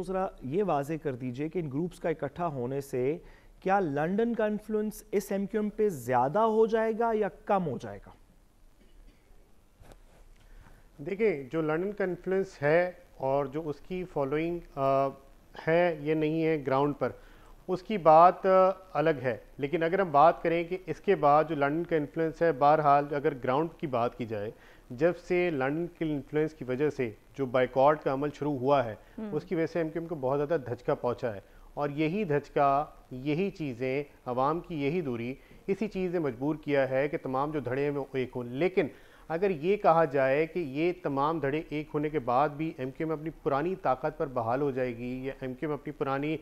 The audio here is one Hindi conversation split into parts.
दूसरा ये वाजे कर दीजिए कि इन ग्रुप्स का इकट्ठा होने से क्या लंदन का इन्फ्लुएंस इस एमक्यूएम पे ज़्यादा हो जाएगा या कम हो जाएगा देखिए जो लंदन का इन्फ्लुएंस है और जो उसकी फॉलोइंग है ये नहीं है ग्राउंड पर उसकी बात अलग है लेकिन अगर हम बात करें कि इसके बाद जो लंडन का इन्फ्लुएंस है बहरहाल अगर ग्राउंड की बात की जाए जब से लंडन के इन्फ्लुएंस की वजह से जो बाइकॉट का अमल शुरू हुआ है हम्म। उसकी वजह से एम को बहुत ज़्यादा धचका पहुँचा है और यही धचका यही चीज़ें आवाम की यही दूरी इसी चीज़ ने मजबूर किया है कि तमाम जो धड़े हैं वो एक हों लेकिन अगर ये कहा जाए कि ये तमाम धड़े एक होने के बाद भी एम क्यू एम अपनी पुरानी ताकत पर बहाल हो जाएगी या एम क्यू एम अपनी पुरानी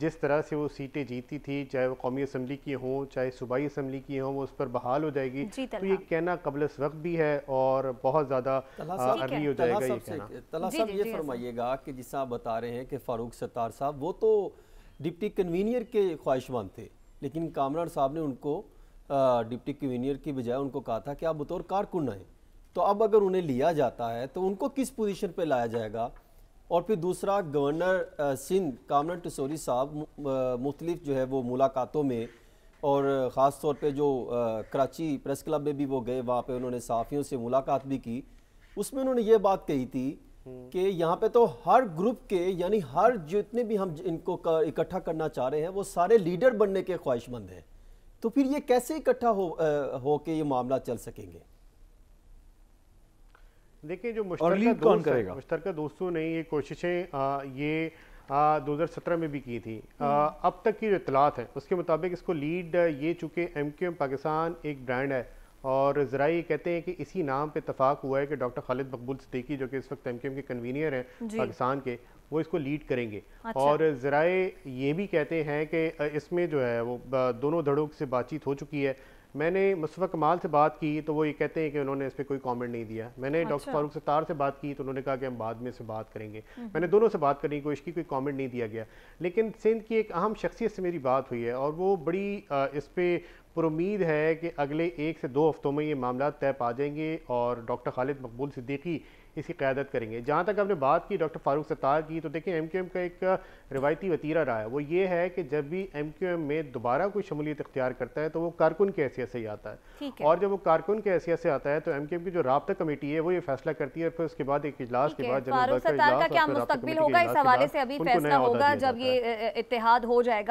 जिस तरह से वो सीटें जीती थी चाहे वो कौमी असम्बली की हों चाहे सूबाई असम्बली की हों वो उस पर बहाल हो जाएगी तो ये कहना कबल वक्त भी है और बहुत ज़्यादा अर्ली हो जाएगा ये कहना तला साहब ये फरमाइएगा कि जिस आप बता रहे हैं कि फ़ारूक सत्तार साहब वो तो डिप्टी कन्वीनियर के ख्वाहिशमंद थे लेकिन कामरान साहब ने उनको डिप्टी कन्वीनियर की बजाय उनको कहा था कि आप बतौर कारकुन हैं तो अब अगर उन्हें लिया जाता है तो उनको किस पोजीशन पे लाया जाएगा और फिर दूसरा गवर्नर सिंध कामरान टसोरी साहब मुख्तलिफ जो है वो मुलाकातों में और ख़ास तौर पे जो कराची प्रेस क्लब में भी वो गए वहाँ पे उन्होंने सहाफ़ियों से मुलाकात भी की उसमें उन्होंने ये बात कही थी कि यहाँ पे तो हर ग्रुप के यानी हर जितने भी हम इनको इकट्ठा करना चाह रहे हैं वो सारे लीडर बनने के ख्वाहिशमंद हैं तो फिर ये कैसे इकट्ठा हो हो के ये मामला चल सकेंगे देखिए जो मुश्तर कौन करेगा मुश्तर दोस्तों तो ने ये कोशिशें ये दो हज़ार सत्रह में भी की थी आ, हम्म। अब तक की जो इतलात है उसके मुताबिक इसको लीड ये चूँकि एम क्यू एम पाकिस्तान एक ब्रांड है और ज़राई कहते हैं कि इसी नाम पे तफाक हुआ है कि डॉक्टर खालिद मकबूल सदीकी जो कि इस वक्त एम के कन्वीनियर हैं पाकिस्तान के वो इसको लीड करेंगे अच्छा। और ज़राए ये भी कहते हैं कि इसमें जो है वो दोनों धड़ों से बातचीत हो चुकी है मैंने मुस्तफ़ा कमाल से बात की तो वो ये कहते हैं कि उन्होंने इस पर कोई कमेंट नहीं दिया मैंने अच्छा। डॉक्टर फारूक सत्तार से बात की तो उन्होंने कहा कि हम बाद में इससे बात करेंगे हम्म। मैंने दोनों से बात करने की कोशिश की कोई कमेंट नहीं दिया गया लेकिन सिंध की एक अहम शख्सियत से मेरी बात हुई है और वो बड़ी इस पर पर उम्मीद है कि अगले एक से दो हफ्तों में ये मामला तय पा जाएंगे और डॉक्टर खालिद मकबूल सिद्दीकी इसकी क़्यादत करेंगे जहाँ तक आपने बात की डॉक्टर फारूक सत्तार की तो देखिए एम क्यू एम का एक रिवायती वतीरा रहा है वो ये है कि जब भी एम क्यू एम में दोबारा कोई शमूलियत इख्तियार करता है तो वो कारकुन की हैसियत से ही आता है और जब वो कारकुन की हैसियत से आता है तो एम क्यू एम की जो रबता कमेटी है वो ये फैसला करती है और फिर उसके बाद एक इजलास के बाद जब होगा इस हवाले से अभी फैसला होगा जब ये इतिहाद हो जाएगा